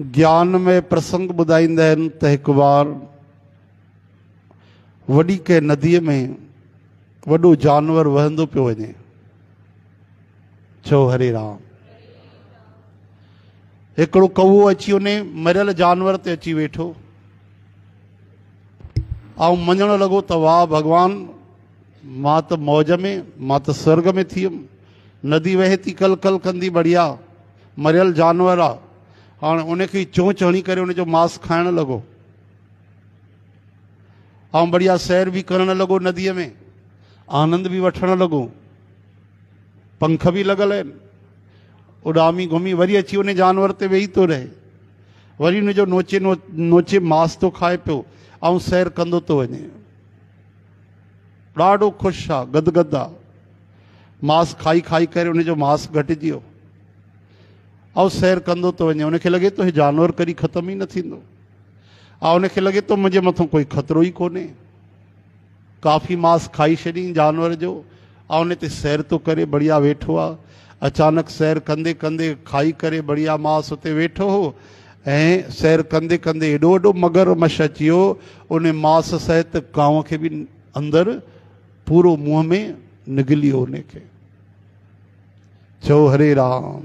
ज्ञान में प्रसंग ॿुधाईंदा आहिनि त के बार में वो जानवर वह पो वे छो हरे राम हिकिड़ो कौ अची वे मरल जानवर ते अची वेठो ऐं लगो तो वाह भगवान मां तो मौज में मां तो स्वर्ग में थियम नदी वह थी कल कल कंदी बढ़िया मरियल जानवर आ हाँ उन्हें चोंच हणी करे उनजो मांस खाण लगो ऐं बढ़िया सैर भी करण लगो नदी में आनंद भी वन लगो पंख भी लगल है उडामी घुमी वरी अची उन जानवर ते वेही तो रहे वरी उन नोचे नो नोचे मांस तो खाए पो ऐं सैर कंदो तो वे ढो खुश आ गदगद मांस खाई खाई कर उनजो मांस घटज और सैर कंदो तो वे हुनखे लगे तो हीउ जानवर कॾहिं खत्म ही न थींदो लगे तो मुझे मत कोई ख़तरो ही कोन्हे काफ़ी मांस खाई छी जानवर जो आने सैर तो करे बढ़िया वेठो आ अचानक सैर कंदे कंदे खाई करे बढ़िया मांस उत वेठो हो सैर कंदे कंदे एडो वो मगर मश अची वियो उन मांस सहित गाँव के भी अंदर पूरो मुँह में निगली वियो हुनखे हरे राम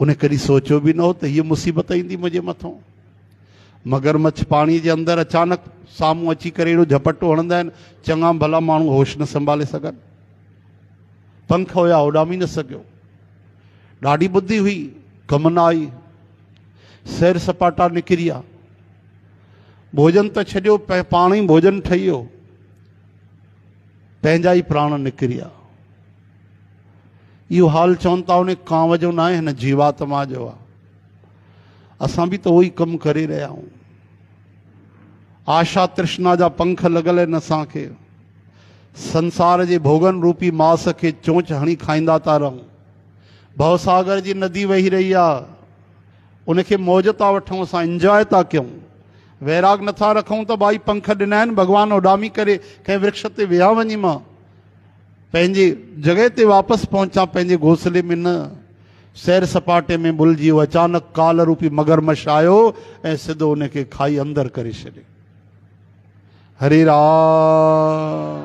उन्हें कॾहिं सोचो भी न हो त तो हीअ मुसीबत ईंदी मुंहिंजे मथां मगरमच्छ पाणीअ जे अंदरि अचानक साम्हूं अची करे झपटो हणंदा चंगा भला माण्हू होश न संभाले सघनि पंख हुया ओॾामी न सघियो ॾाढी ॿुधी हुई कम न आई सैर सपाटा निकिरी विया भोजन त छॾियो पाण ई भोजन ठही वियो पंहिंजा प्राण निकिरी यो हाल चवनि था उन कांव जो ना है ना जीवात्मा जो आहे भी तो त उहो कम कर करे रहिया आशा तृष्णा जा पंख है आहिनि के संसार जे भोगन रूपी मास के चोंच हणी खाइंदा था रहूं भवसागर जी नदी वही रही आहे मौज था वठूं असां इंजॉय था कयूं वैराग था रखूं तो भाई पंख ॾिना भगवान उडामी उॾामी करे वृक्ष ते विया वञी मां पंहिंजी जगह ते वापस पहुंचा पंहिंजे घोसले में न सैर सपाटे में भुलिजी जी अचानक काल रूपी मगरमश आयो ऐं सिधो के खाई अंदर कर छॾियो हरे राम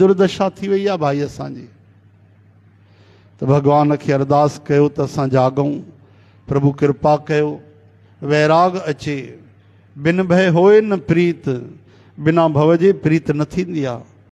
दुर्दशा थी वही आहे भाई असांजी तो भगवान के अरदास कयो त असां प्रभु कृपा कयो वैराग अचे बिन भय होए न प्रीत बिना भव जे प्रीत न थींदी आहे